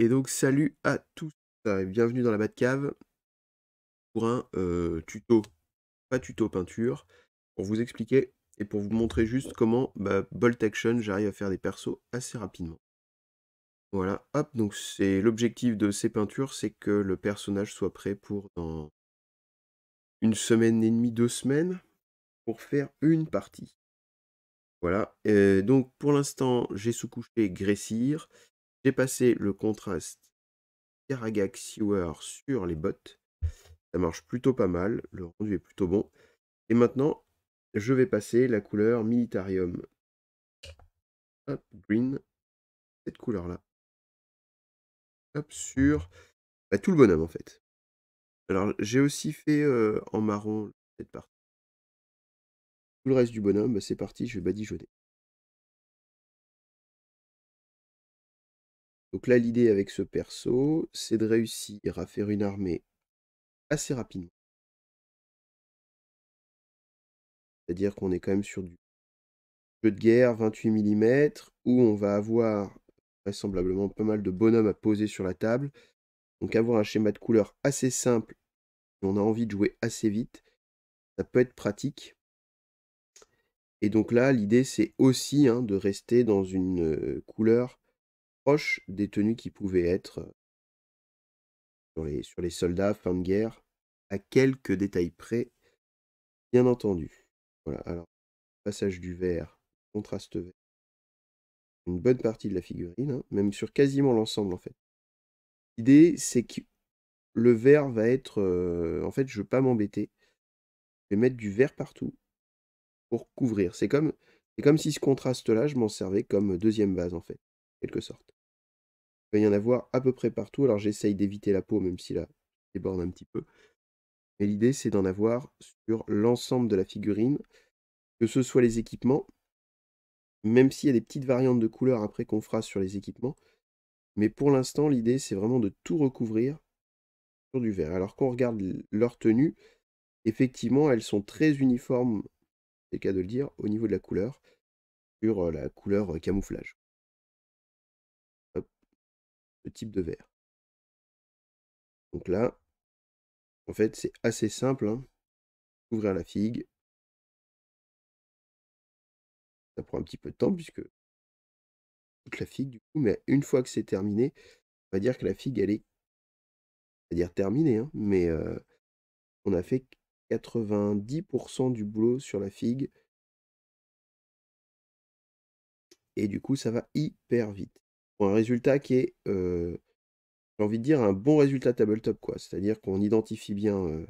Et donc salut à tous et bienvenue dans la Batcave pour un euh, tuto, pas tuto peinture, pour vous expliquer et pour vous montrer juste comment bah, Bolt Action, j'arrive à faire des persos assez rapidement. Voilà, hop, donc c'est l'objectif de ces peintures, c'est que le personnage soit prêt pour dans une semaine et demie, deux semaines, pour faire une partie. Voilà, donc pour l'instant, j'ai sous-couché Graissir, j'ai passé le contraste Karagak Sewer sur les bottes, ça marche plutôt pas mal, le rendu est plutôt bon. Et maintenant, je vais passer la couleur Militarium. green, cette couleur-là. Hop, sur bah, tout le bonhomme en fait. Alors j'ai aussi fait euh, en marron cette partie. Tout le reste du bonhomme, bah, c'est parti, je vais badigeonner. Donc là, l'idée avec ce perso, c'est de réussir à faire une armée assez rapidement. C'est-à-dire qu'on est quand même sur du jeu de guerre 28 mm où on va avoir vraisemblablement pas mal de bonhommes à poser sur la table. Donc avoir un schéma de couleur assez simple, on a envie de jouer assez vite, ça peut être pratique. Et donc là, l'idée c'est aussi hein, de rester dans une couleur proche des tenues qui pouvaient être sur les, sur les soldats, fin de guerre, à quelques détails près, bien entendu. Voilà, alors, passage du vert, contraste vert. Une bonne partie de la figurine, hein, même sur quasiment l'ensemble en fait. L'idée, c'est que le vert va être. en fait, je ne veux pas m'embêter. Je vais mettre du vert partout pour couvrir. C'est comme, comme si ce contraste-là, je m'en servais comme deuxième base en fait, quelque sorte. Il va y en avoir à peu près partout. Alors, j'essaye d'éviter la peau, même si là, je déborde un petit peu. Mais l'idée, c'est d'en avoir sur l'ensemble de la figurine, que ce soit les équipements, même s'il y a des petites variantes de couleurs après qu'on fera sur les équipements. Mais pour l'instant, l'idée, c'est vraiment de tout recouvrir sur du vert. Alors qu'on regarde leur tenue, effectivement, elles sont très uniformes, c'est le cas de le dire, au niveau de la couleur, sur la couleur camouflage. Hop, le type de vert. Donc là, en fait, c'est assez simple. Hein. Ouvrir la figue. Ça prend un petit peu de temps puisque toute la figue, du coup, mais une fois que c'est terminé, on va dire que la figue, elle est, cest à dire terminée, hein, mais on a fait 90% du boulot sur la figue. Et du coup, ça va hyper vite. Pour un résultat qui est j'ai envie de dire, un bon résultat tabletop, quoi. C'est-à-dire qu'on identifie bien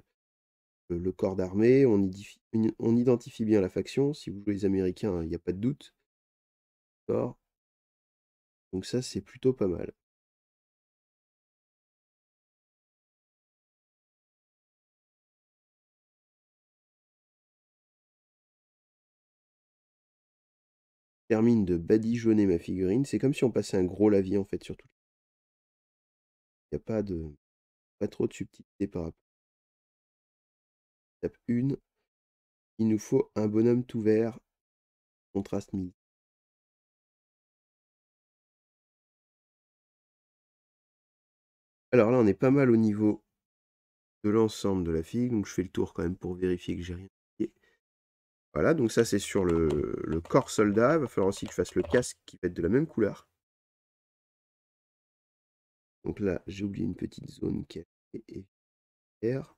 le, corps d'armée, on, on identifie bien la faction. Si vous jouez les Américains, il n'y a pas de doute. D'accord. Donc ça, c'est plutôt pas mal. Termine de badigeonner ma figurine. C'est comme si on passait un gros lavis en fait sur tout il n'y a pas de pas trop de subtilité par rapport. à 1, il nous faut un bonhomme tout vert, contraste mis. Alors là, on est pas mal au niveau de l'ensemble de la figue, donc je fais le tour quand même pour vérifier que j'ai rien. Voilà, donc ça c'est sur le, le, corps soldat. Il va falloir aussi que je fasse le casque qui va être de la même couleur. Donc là, j'ai oublié une petite zone qui est R.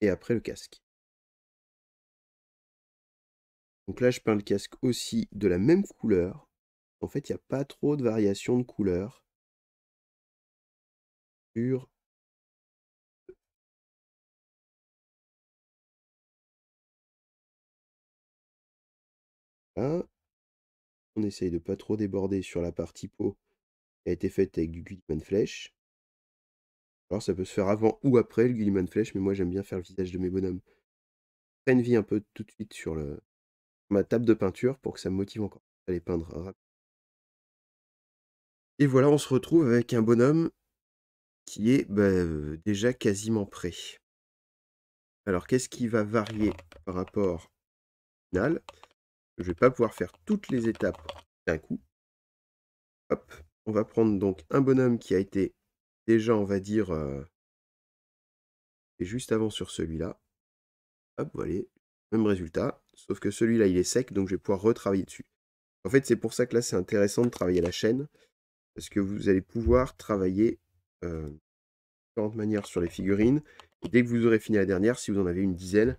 Et après le casque. Donc là, je peins le casque aussi de la même couleur. En fait, il n'y a pas trop de variation de couleur sur on essaye de pas trop déborder sur la partie peau qui a été faite avec du Gulliman Flèche. Alors ça peut se faire avant ou après le Gulliman Flèche, mais moi j'aime bien faire le visage de mes bonhommes. Je une vie un peu tout de suite sur le... ma table de peinture pour que ça me motive encore à les peindre rapidement. Et voilà, on se retrouve avec un bonhomme qui est bah, euh, déjà quasiment prêt. Alors qu'est-ce qui va varier par rapport au final je ne vais pas pouvoir faire toutes les étapes d'un coup. Hop, on va prendre donc un bonhomme qui a été déjà, on va dire, et euh, juste avant sur celui-là. Hop, voilà, même résultat, sauf que celui-là, il est sec, donc je vais pouvoir retravailler dessus. En fait, c'est pour ça que là, c'est intéressant de travailler la chaîne, parce que vous allez pouvoir travailler euh, de différentes manières sur les figurines. dès que vous aurez fini la dernière, si vous en avez une dizaine,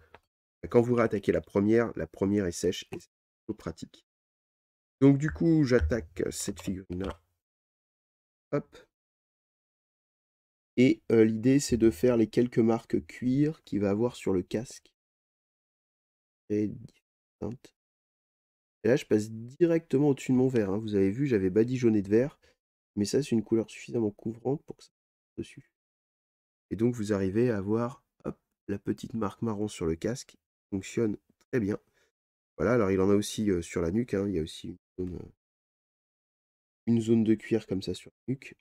bah, quand vous réattaquez la première, la première est sèche pratique. Donc du coup, j'attaque euh, cette figurine-là. Hop. Et euh, l'idée, c'est de faire les quelques marques cuir qu'il va avoir sur le casque. Et là, je passe directement au-dessus de mon vert. Hein. Vous avez vu, j'avais badigeonné de vert. Mais ça, c'est une couleur suffisamment couvrante pour que ça dessus. Et donc, vous arrivez à avoir la petite marque marron sur le casque. fonctionne très bien. Voilà, alors il en a aussi sur la nuque, hein, il y a aussi une zone, de cuir comme ça sur la nuque.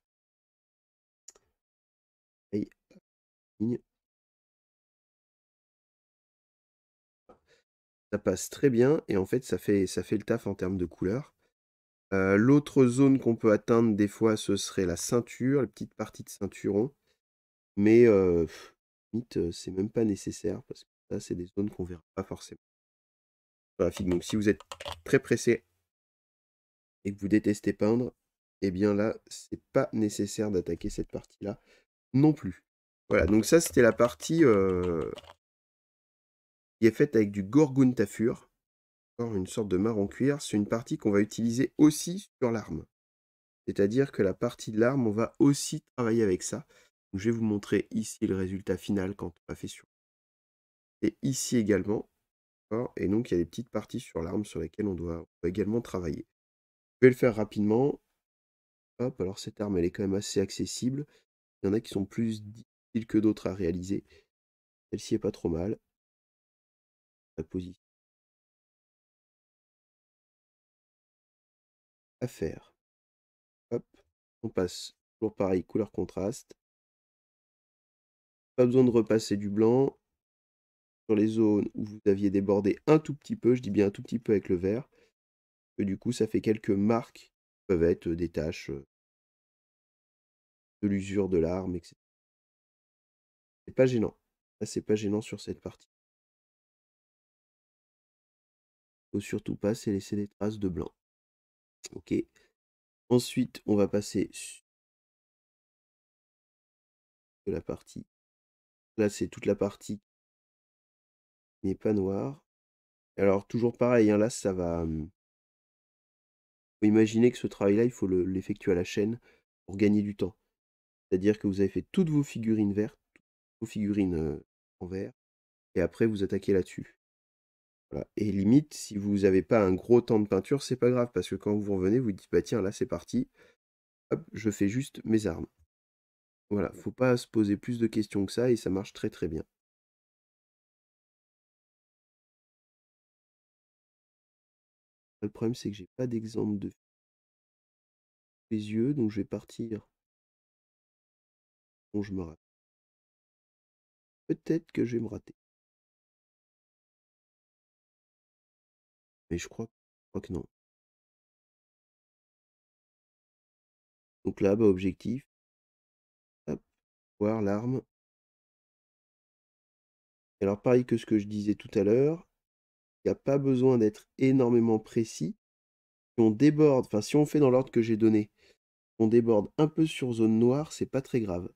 Ça passe très bien et en fait ça fait, ça fait le taf en termes de couleur. L'autre zone qu'on peut atteindre des fois ce serait la ceinture, la petite partie de ceinturon. Mais c'est même pas nécessaire parce que ça c'est des zones qu'on verra pas forcément. Donc si vous êtes très pressé et que vous détestez peindre, eh bien là, c'est pas nécessaire d'attaquer cette partie-là non plus. Voilà, donc ça c'était la partie euh, qui est faite avec du gorgon tafur, une sorte de marron cuir. C'est une partie qu'on va utiliser aussi sur l'arme. C'est-à-dire que la partie de l'arme, on va aussi travailler avec ça. je vais vous montrer ici le résultat final quand on a fait sur. Et ici également, et donc, il y a des petites parties sur l'arme sur lesquelles on doit, également travailler. Je vais le faire rapidement. Hop, alors cette arme, elle est quand même assez accessible. Il y en a qui sont plus difficiles que d'autres à réaliser. Celle-ci est pas trop mal. La position. À faire. Hop, on passe toujours pareil, couleur contraste. Pas besoin de repasser du blanc sur les zones où vous aviez débordé un tout petit peu, je dis bien un tout petit peu avec le vert, que du coup ça fait quelques marques qui peuvent être euh, des taches euh, de l'usure de l'arme, etc. C'est pas gênant. c'est pas gênant sur cette partie. Faut surtout pas c'est laisser des traces de blanc. Ok. Ensuite, on va passer de la partie. Là, c'est toute la partie pas noir. Alors, toujours pareil, hein, là, ça va. Faut imaginer que ce travail-là, il faut l'effectuer à la chaîne pour gagner du temps. C'est-à-dire que vous avez fait toutes vos figurines vertes, vos figurines en vert, et après vous attaquez là-dessus. Voilà. Et limite, si vous n'avez pas un gros temps de peinture, c'est pas grave, parce que quand vous revenez, vous dites, bah tiens, là c'est parti, je fais juste mes armes. Voilà, mmh. faut pas se poser plus de questions que ça, et ça marche très très bien. Le problème, c'est que j'ai pas d'exemple de les yeux, donc je vais partir. Bon, je me rate. Peut-être que je vais me rater. Mais je crois, que non. Donc là, bah, objectif. voir l'arme. Alors pareil que ce que je disais tout à l'heure, il n'y a pas besoin d'être énormément précis. Si on déborde, enfin si on fait dans l'ordre que j'ai donné, on déborde un peu sur zone noire, c'est pas très grave.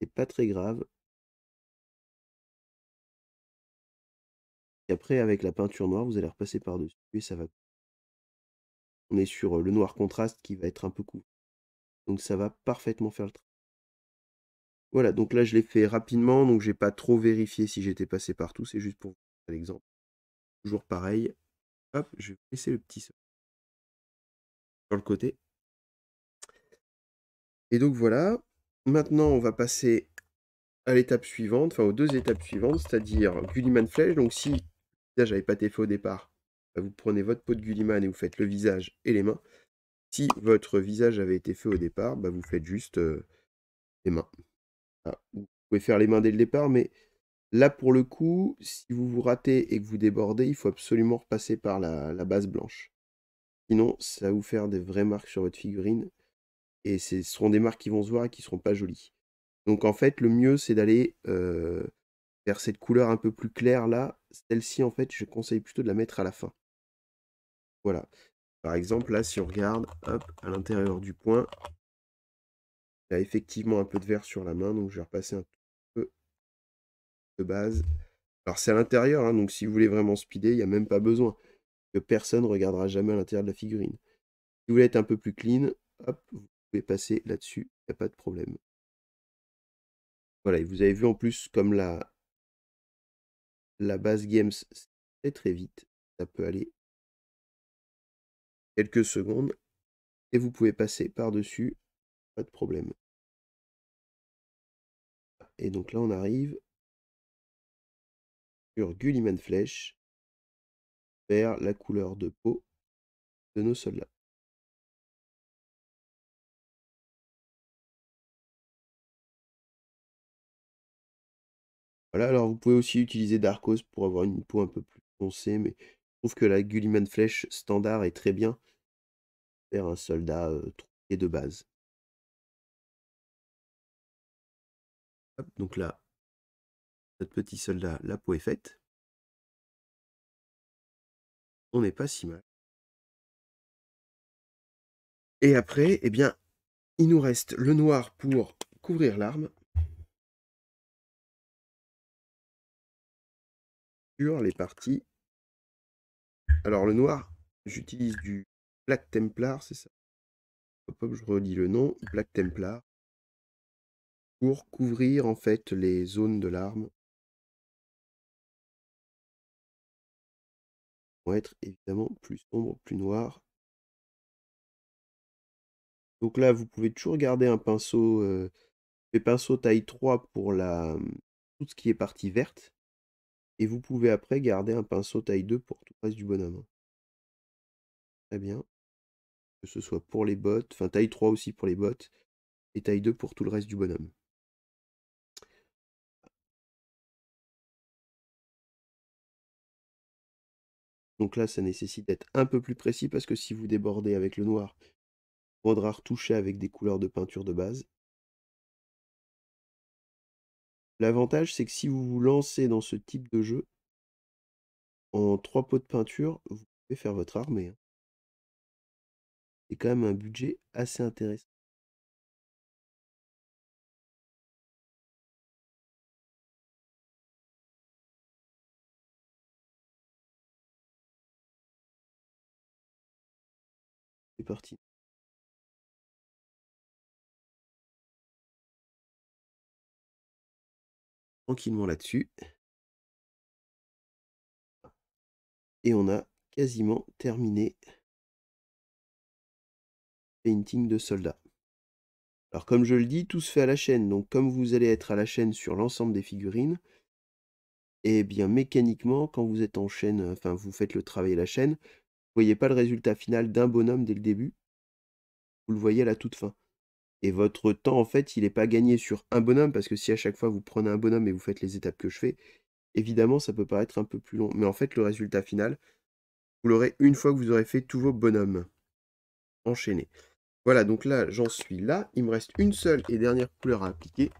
C'est pas très grave. Et après, avec la peinture noire, vous allez repasser par-dessus et ça va. On est sur euh, le noir contraste qui va être un peu cool. Donc ça va parfaitement faire le travail. Voilà, donc là je l'ai fait rapidement, donc j'ai pas trop vérifié si j'étais passé partout, c'est juste pour exemple. Toujours pareil. Hop, je vais laisser le petit sur le côté. Et donc voilà. Maintenant, on va passer à l'étape suivante, enfin aux deux étapes suivantes, c'est-à-dire Gulliman Flèche. Donc si le visage pas été fait au départ, bah, vous prenez votre peau de Gulliman et vous faites le visage et les mains. Si votre visage avait été fait au départ, bah, vous faites juste euh, les mains. vous pouvez faire les mains dès le départ, mais Là, pour le coup, si vous vous ratez et que vous débordez, il faut absolument repasser par la, base blanche. Sinon, ça va vous faire des vraies marques sur votre figurine. Et ce seront des marques qui vont se voir et qui ne seront pas jolies. Donc en fait, le mieux, c'est d'aller vers euh, cette couleur un peu plus claire là. Celle-ci, en fait, je conseille plutôt de la mettre à la fin. Voilà. Par exemple, là, si on regarde, hop, à l'intérieur du point, il y a effectivement un peu de vert sur la main, donc je vais repasser un peu base. Alors c'est à l'intérieur, hein, donc si vous voulez vraiment speeder, il n'y a même pas besoin. Que personne ne regardera jamais à l'intérieur de la figurine. Si vous voulez être un peu plus clean, hop, vous pouvez passer là-dessus, il n'y a pas de problème. Voilà, et vous avez vu en plus comme la, la base games c'est très vite. Ça peut aller quelques secondes. Et vous pouvez passer par-dessus, pas de problème. Et donc là on arrive sur flèche vers la couleur de peau de nos soldats. Voilà, alors vous pouvez aussi utiliser Darkos pour avoir une peau un peu plus foncée, mais je trouve que la Gulliman Flèche standard est très bien vers un soldat et euh, de base. donc là, notre petit soldat, la peau est faite. On n'est pas si mal. Et après, eh bien, il nous reste le noir pour couvrir l'arme. Sur les parties. Alors le noir, j'utilise du Black Templar, c'est ça. je relis le nom, Black Templar. Pour couvrir en fait les zones de l'arme. être évidemment plus sombre, plus noir. Donc là, vous pouvez toujours garder un pinceau, euh, taille 3 pour la, mmh, tout ce qui est partie verte. Et vous pouvez après garder un pinceau taille 2 pour tout le reste du bonhomme. Très bien. Que ce soit pour les bottes, enfin taille 3 aussi pour les bottes, et taille 2 pour tout le reste du bonhomme. Donc là, ça nécessite d'être un peu plus précis parce que si vous débordez avec le noir, il faudra retoucher avec des couleurs de peinture de base. L'avantage, c'est que si vous vous lancez dans ce type de jeu, en trois pots de peinture, vous pouvez faire votre armée. Hein. C'est quand même un budget assez intéressant. tranquillement là-dessus. Et on a quasiment terminé painting de soldats. Alors comme je le dis, tout se fait à la chaîne. Donc comme vous allez être à la chaîne sur l'ensemble des figurines, et eh bien mécaniquement, quand vous êtes en chaîne, enfin vous faites le travail à la chaîne, vous voyez pas le résultat final d'un bonhomme dès le début, vous le voyez à la toute fin. Et votre temps, en fait, il n'est pas gagné sur un bonhomme, parce que si à chaque fois vous prenez un bonhomme et vous faites les étapes que je fais, évidemment, ça peut paraître un peu plus long. Mais en fait, le résultat final, vous l'aurez une fois que vous aurez fait tous vos bonhommes enchaînés. Voilà, donc là, j'en suis là. Il me reste une seule et dernière couleur à appliquer.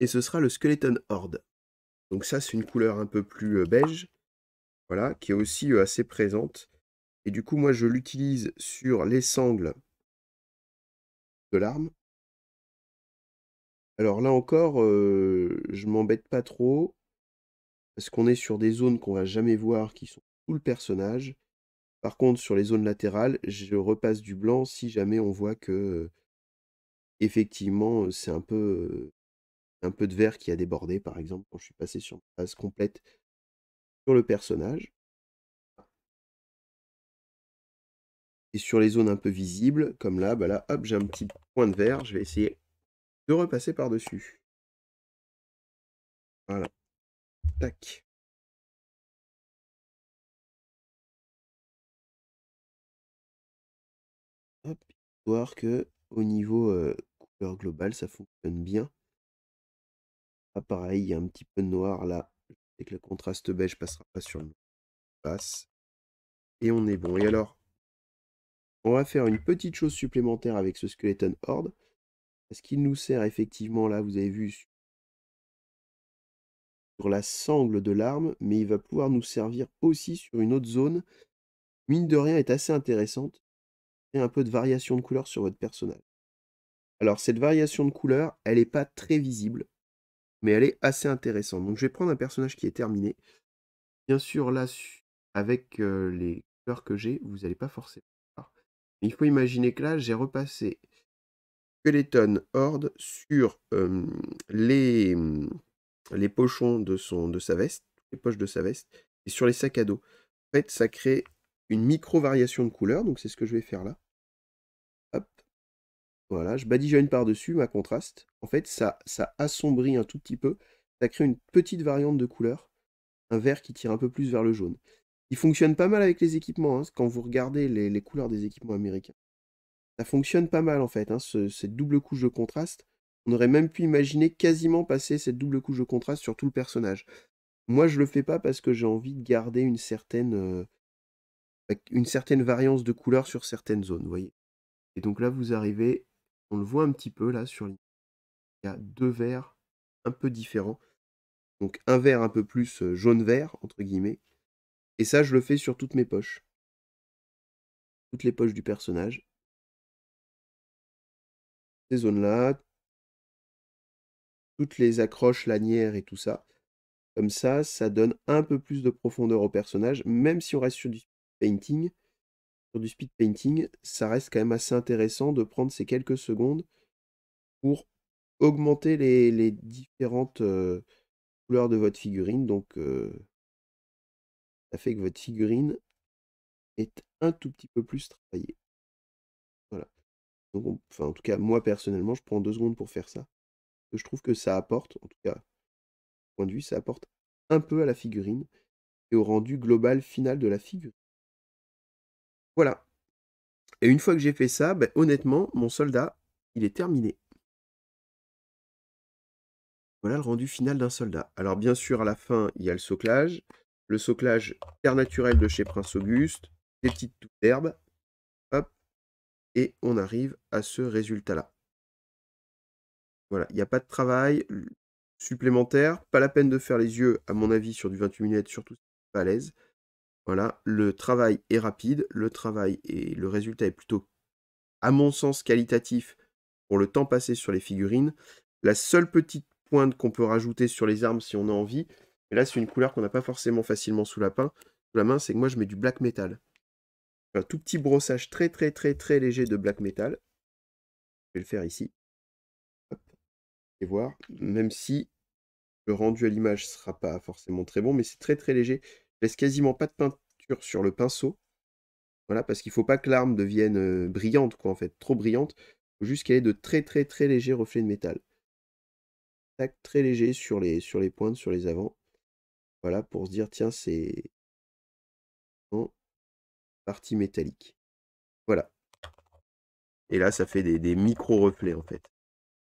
Et ce sera le Skeleton Horde. Donc ça, c'est une couleur un peu plus beige, voilà, qui est aussi assez présente. Et du coup, moi, je l'utilise sur les sangles de l'arme. Alors là encore, je je m'embête pas trop, parce qu'on est sur des zones qu'on va jamais voir, qui sont tout le personnage. Par contre, sur les zones latérales, je repasse du blanc si jamais on voit que, effectivement, c'est un peu un peu de vert qui a débordé, par exemple, quand je suis passé sur une phase complète sur le personnage. Et sur les zones un peu visibles, comme là, bah là, hop, j'ai un petit point de verre, je vais essayer de repasser par-dessus. Voilà. Tac. Hop, voir que au niveau couleur globale, ça fonctionne bien. Ah, pareil, il y a un petit peu de noir là. Avec que le contraste beige passera pas sur le passe. Et on est bon. Et alors, on va faire une petite chose supplémentaire avec ce Skeleton Horde. Parce qu'il nous sert effectivement, là, vous avez vu, sur la sangle de l'arme. Mais il va pouvoir nous servir aussi sur une autre zone. Mine de rien, est assez intéressante. Et un peu de variation de couleur sur votre personnage. Alors, cette variation de couleur, elle n'est pas très visible mais elle est assez intéressante. Donc je vais prendre un personnage qui est terminé. Bien sûr, là, avec les couleurs que j'ai, vous n'allez pas forcer. Mais il faut imaginer que là, j'ai repassé Skeleton Horde sur les, les pochons de, son, de sa veste, les poches de sa veste, et sur les sacs à dos. En fait, ça crée une micro-variation de couleur, donc c'est ce que je vais faire là. Voilà, je badigeonne par-dessus ma contraste. En fait, ça, ça assombrit un tout petit peu. Ça crée une petite variante de couleur. Un vert qui tire un peu plus vers le jaune. Il fonctionne pas mal avec les équipements, hein, quand vous regardez les, couleurs des équipements américains. Ça fonctionne pas mal en fait, hein, cette double couche de contraste. On aurait même pu imaginer quasiment passer cette double couche de contraste sur tout le personnage. Moi, je le fais pas parce que j'ai envie de garder une certaine, euh, une certaine variance de couleur sur certaines zones, vous voyez. Et donc là, vous arrivez on le voit un petit peu là sur l'image. Il y a deux verres un peu différents. Donc un vert un peu plus jaune-vert, entre guillemets. Et ça, je le fais sur toutes mes poches. Toutes les poches du personnage. Ces zones-là. Toutes les accroches, lanières et tout ça. Comme ça, ça donne un peu plus de profondeur au personnage, même si on reste sur du painting du speed painting, ça reste quand même assez intéressant de prendre ces quelques secondes pour augmenter les, différentes euh, couleurs de votre figurine. Donc, euh, ça fait que votre figurine est un tout petit peu plus travaillée. Voilà. Donc, enfin, en tout cas, moi personnellement, je prends deux secondes pour faire ça. Que je trouve que ça apporte, en tout cas, point de vue, ça apporte un peu à la figurine et au rendu global final de la figure voilà. Et une fois que j'ai fait ça, ben, honnêtement, mon soldat, il est terminé. Voilà le rendu final d'un soldat. Alors bien sûr, à la fin, il y a le soclage. Le soclage terre naturelle de chez Prince Auguste, des petites touffes d'herbe. Hop. Et on arrive à ce résultat-là. Voilà, il n'y a pas de travail supplémentaire. Pas la peine de faire les yeux, à mon avis, sur du 28 mm, surtout si pas à l'aise. Voilà, le travail est rapide, le travail et le résultat est plutôt, à mon sens, qualitatif pour le temps passé sur les figurines. La seule petite pointe qu'on peut rajouter sur les armes si on a envie, mais là c'est une couleur qu'on n'a pas forcément facilement sous la, main, c'est que moi je mets du black metal. Un tout petit brossage très très très très léger de black metal. Je vais le faire ici. Et voir, même si le rendu à l'image ne sera pas forcément très bon, mais c'est très très léger quasiment pas de peinture sur le pinceau. Voilà, parce qu'il faut pas que l'arme devienne euh, brillante, quoi, en fait, trop brillante. jusqu'à juste qu'elle ait de très très très légers reflets de métal. très léger sur les, sur les pointes, sur les avant Voilà, pour se dire, tiens, c'est. Partie métallique. Voilà. Et là, ça fait des, des micro-reflets, en fait,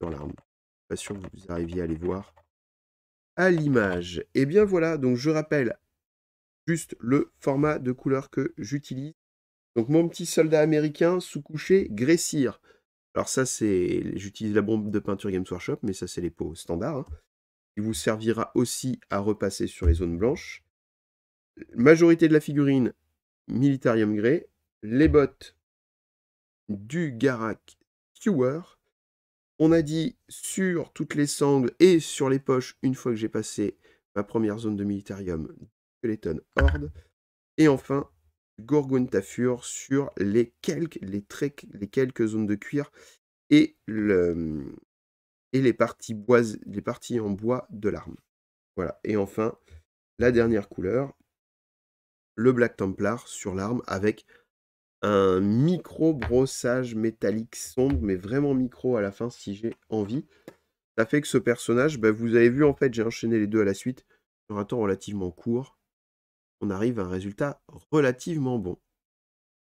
sur l'arme. Pas sûr que vous arriviez à les voir à l'image. Et eh bien voilà, donc je rappelle juste le format de couleur que j'utilise. Donc mon petit soldat américain sous-couché graissir. Alors ça c'est, j'utilise la bombe de peinture Games Workshop, mais ça c'est les peaux standard. Il hein, vous servira aussi à repasser sur les zones blanches. Majorité de la figurine Militarium Grey, les bottes du Garak Skewer. On a dit sur toutes les sangles et sur les poches, une fois que j'ai passé ma première zone de Militarium, Skeleton Horde. Et enfin, Gorgon Tafur sur les quelques, les, les quelques zones de cuir et, le, et les, parties les parties en bois de l'arme. Voilà. Et enfin, la dernière couleur, le Black Templar sur l'arme avec un micro brossage métallique sombre, mais vraiment micro à la fin si j'ai envie. Ça fait que ce personnage, bah, vous avez vu en fait, j'ai enchaîné les deux à la suite sur un temps relativement court on arrive à un résultat relativement bon.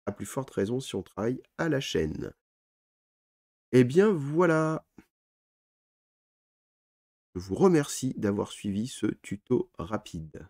À plus forte raison si on travaille à la chaîne. Eh bien voilà. Je vous remercie d'avoir suivi ce tuto rapide.